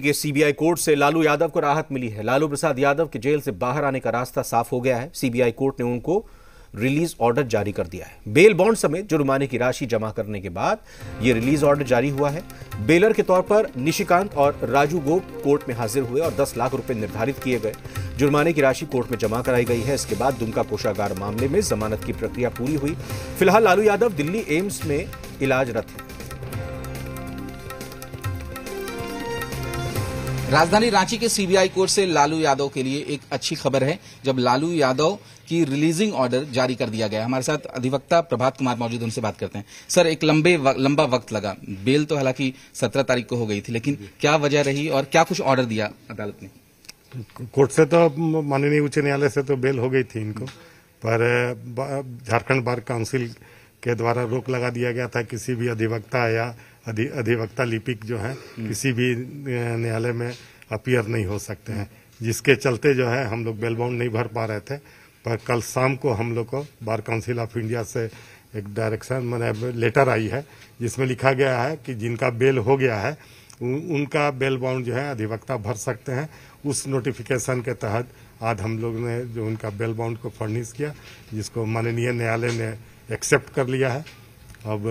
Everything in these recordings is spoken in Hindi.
कि सीबीआई कोर्ट से लालू यादव को राहत मिली है लालू प्रसाद यादव के जेल से बाहर आने का रास्ता साफ हो गया है सीबीआई कोर्ट ने उनको रिलीज ऑर्डर जारी कर दिया है बेल बॉन्ड समेत जुर्माने की राशि जमा करने के बाद ये रिलीज ऑर्डर जारी हुआ है बेलर के तौर पर निशिकांत और राजू गोप कोर्ट में हाजिर हुए और दस लाख रुपए निर्धारित किए गए जुर्माने की राशि कोर्ट में जमा कराई गई है इसके बाद दुमका कोषागार मामले में जमानत की प्रक्रिया पूरी हुई फिलहाल लालू यादव दिल्ली एम्स में इलाजरत है राजधानी रांची के सीबीआई कोर्ट से लालू यादव के लिए एक अच्छी खबर है जब लालू यादव की रिलीजिंग ऑर्डर जारी कर दिया गया हमारे साथ अधिवक्ता प्रभात कुमार मौजूद उनसे बात करते हैं सर एक लंबे वक, लंबा वक्त लगा बेल तो हालांकि सत्रह तारीख को हो गई थी लेकिन क्या वजह रही और क्या कुछ ऑर्डर दिया अदालत ने कोर्ट से तो माननीय उच्च न्यायालय से तो बेल हो गई थी इनको पर झारखंड बार काउंसिल के द्वारा रोक लगा दिया गया था किसी भी अधिवक्ता या अधि, अधिवक्ता लिपिक जो है हम्म। किसी भी न्यायालय में अपियर नहीं हो सकते हैं जिसके चलते जो है हम लोग बेलबाउंड नहीं भर पा रहे थे पर कल शाम को हम लोग को बार काउंसिल ऑफ इंडिया से एक डायरेक्शन मैंने लेटर आई है जिसमें लिखा गया है कि जिनका बेल हो गया है उनका बेल बाउंड जो है अधिवक्ता भर सकते हैं उस नोटिफिकेशन के तहत आज हम लोग ने जो उनका बेल बाउंड को फर्निश किया जिसको माननीय न्यायालय ने एक्सेप्ट कर लिया है अब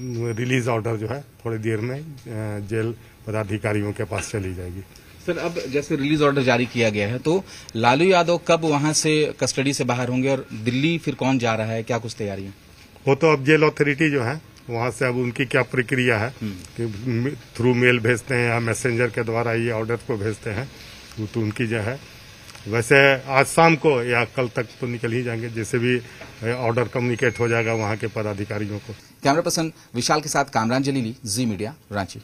रिलीज ऑर्डर जो है थोड़ी देर में जेल पदाधिकारियों के पास चली जाएगी सर अब जैसे रिलीज ऑर्डर जारी किया गया है तो लालू यादव कब वहां से कस्टडी से बाहर होंगे और दिल्ली फिर कौन जा रहा है क्या कुछ है वो तो अब जेल अथॉरिटी जो है वहां से अब उनकी क्या प्रक्रिया है हम्म। कि थ्रू मेल भेजते हैं या मैसेंजर के द्वारा ये ऑर्डर को भेजते हैं तो उनकी जो है वैसे आज शाम को या कल तक तो निकल ही जाएंगे जैसे भी ऑर्डर कम्युनिकेट हो जाएगा वहाँ के पदाधिकारियों को कैमरा पर्सन विशाल के साथ कामरान जलीली जी मीडिया रांची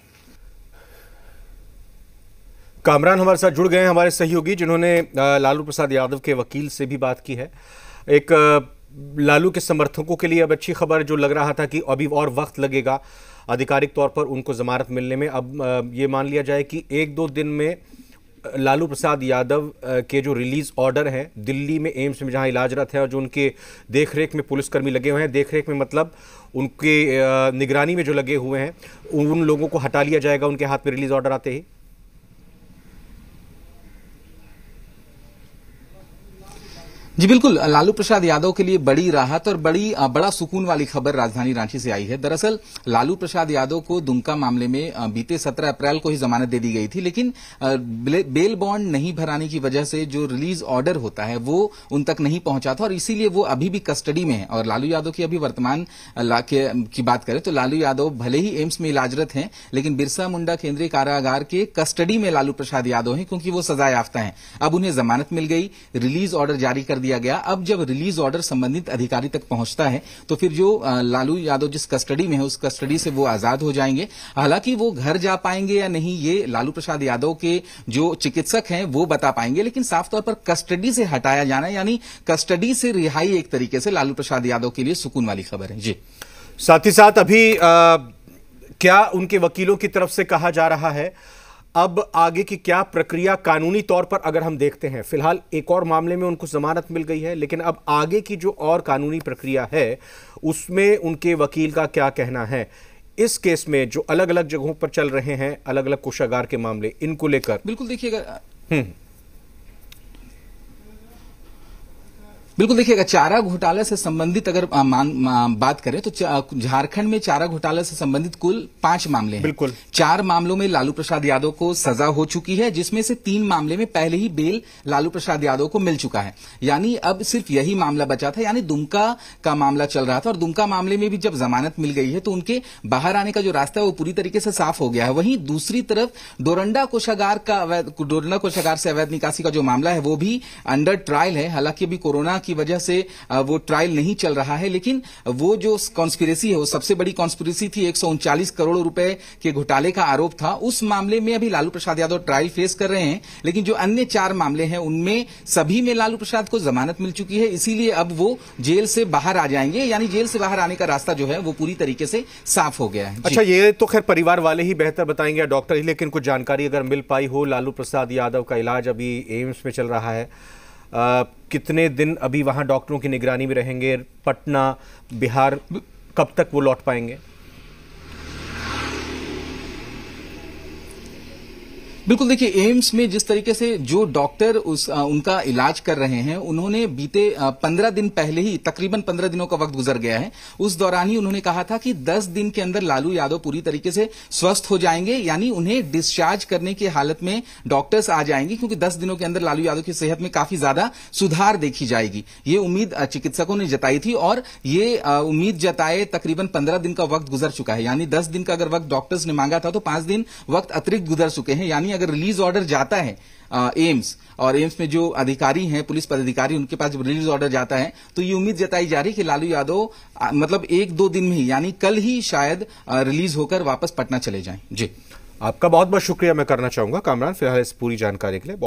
कामरान हमारे साथ जुड़ गए हैं हमारे सहयोगी जिन्होंने लालू प्रसाद यादव के वकील से भी बात की है एक लालू के समर्थकों के लिए अब अच्छी खबर जो लग रहा था कि अभी और वक्त लगेगा आधिकारिक तौर पर उनको जमानत मिलने में अब ये मान लिया जाए कि एक दो दिन में लालू प्रसाद यादव के जो रिलीज़ ऑर्डर हैं दिल्ली में एम्स में जहां इलाजरत है और जो उनके देखरेख में पुलिसकर्मी लगे हुए हैं देखरेख में मतलब उनके निगरानी में जो लगे हुए हैं उन लोगों को हटा लिया जाएगा उनके हाथ में रिलीज़ ऑर्डर आते ही जी बिल्कुल लालू प्रसाद यादव के लिए बड़ी राहत और बड़ी बड़ा सुकून वाली खबर राजधानी रांची से आई है दरअसल लालू प्रसाद यादव को दुमका मामले में बीते 17 अप्रैल को ही जमानत दे दी गई थी लेकिन बेल बॉन्ड नहीं भराने की वजह से जो रिलीज ऑर्डर होता है वो उन तक नहीं पहुंचा था और इसीलिए वो अभी भी कस्टडी में है और लालू यादव की अभी वर्तमान की बात करें तो लालू यादव भले ही एम्स में इलाजरत हैं लेकिन बिरसा मुंडा केंद्रीय कारागार के कस्टडी में लालू प्रसाद यादव हैं क्योंकि वो सजायाफ्ता है हैं अब उन्हें जमानत मिल गई रिलीज ऑर्डर जारी कर दिया दिया गया अब जब रिलीज ऑर्डर संबंधित अधिकारी तक पहुंचता है तो फिर जो लालू यादव जिस कस्टडी में है उस कस्टडी से वो आजाद हो जाएंगे हालांकि वो घर जा पाएंगे या नहीं ये लालू प्रसाद यादव के जो चिकित्सक हैं वो बता पाएंगे लेकिन साफ तौर पर कस्टडी से हटाया जाना यानी कस्टडी से रिहाई एक तरीके से लालू प्रसाद यादव के लिए सुकून वाली खबर है जी साथ ही साथ अभी आ, क्या उनके वकीलों की तरफ से कहा जा रहा है अब आगे की क्या प्रक्रिया कानूनी तौर पर अगर हम देखते हैं फिलहाल एक और मामले में उनको जमानत मिल गई है लेकिन अब आगे की जो और कानूनी प्रक्रिया है उसमें उनके वकील का क्या कहना है इस केस में जो अलग अलग जगहों पर चल रहे हैं अलग अलग कोषागार के मामले इनको लेकर बिल्कुल देखिएगा बिल्कुल देखिएगा चारा घोटाला से संबंधित अगर आ, बात करें तो झारखंड में चारा घोटाला से संबंधित कुल पांच मामले हैं बिल्कुल चार मामलों में लालू प्रसाद यादव को सजा हो चुकी है जिसमें से तीन मामले में पहले ही बेल लालू प्रसाद यादव को मिल चुका है यानी अब सिर्फ यही मामला बचा था यानी दुमका का मामला चल रहा था और दुमका मामले में भी जब जमानत मिल गई है तो उनके बाहर आने का जो रास्ता है वो पूरी तरीके से साफ हो गया है वहीं दूसरी तरफ डोरंडा कोषागार का डोरंडा कोषागार से अवैध निकासी का जो मामला है वो भी अंडर ट्रायल है हालांकि अभी कोरोना की वजह से वो ट्रायल नहीं चल रहा है लेकिन वो जो कॉन्स्पिरेसी है वो सबसे बड़ी कॉन्स्पिरेसी थी एक करोड़ रुपए के घोटाले का आरोप था उस मामले में अभी लालू प्रसाद यादव ट्रायल फेस कर रहे हैं लेकिन जो अन्य चार मामले हैं उनमें सभी में लालू प्रसाद को जमानत मिल चुकी है इसीलिए अब वो जेल से बाहर आ जाएंगे यानी जेल से बाहर आने का रास्ता जो है वो पूरी तरीके से साफ हो गया है अच्छा ये तो खैर परिवार वाले ही बेहतर बताएंगे डॉक्टर ही लेकिन कुछ जानकारी अगर मिल पाई हो लालू प्रसाद यादव का इलाज अभी एम्स में चल रहा है कितने दिन अभी वहाँ डॉक्टरों की निगरानी में रहेंगे पटना बिहार कब तक वो लौट पाएंगे बिल्कुल देखिए एम्स में जिस तरीके से जो डॉक्टर उस आ, उनका इलाज कर रहे हैं उन्होंने बीते पंद्रह दिन पहले ही तकरीबन पंद्रह दिनों का वक्त गुजर गया है उस दौरान ही उन्होंने कहा था कि दस दिन के अंदर लालू यादव पूरी तरीके से स्वस्थ हो जाएंगे यानी उन्हें डिस्चार्ज करने की हालत में डॉक्टर्स आ जाएंगे क्योंकि दस दिनों के अंदर लालू यादव की सेहत में काफी ज्यादा सुधार देखी जाएगी ये उम्मीद चिकित्सकों ने जताई थी और ये उम्मीद जताए तकरीबन पंद्रह दिन का वक्त गुजर चुका है यानी दस दिन का अगर वक्त डॉक्टर्स ने मांगा था तो पांच दिन वक्त अतिरिक्त गुजर चुके हैं यानी अगर रिलीज ऑर्डर जाता है आ, एम्स और एम्स में जो अधिकारी हैं पुलिस पदाधिकारी उनके पास जब रिलीज ऑर्डर जाता है तो ये उम्मीद जताई जा रही है कि लालू यादव मतलब एक दो दिन में ही यानी कल ही शायद आ, रिलीज होकर वापस पटना चले जाएं जी आपका बहुत बहुत शुक्रिया मैं करना चाहूंगा कामरान फिलहाल इस पूरी जानकारी के लिए बहुत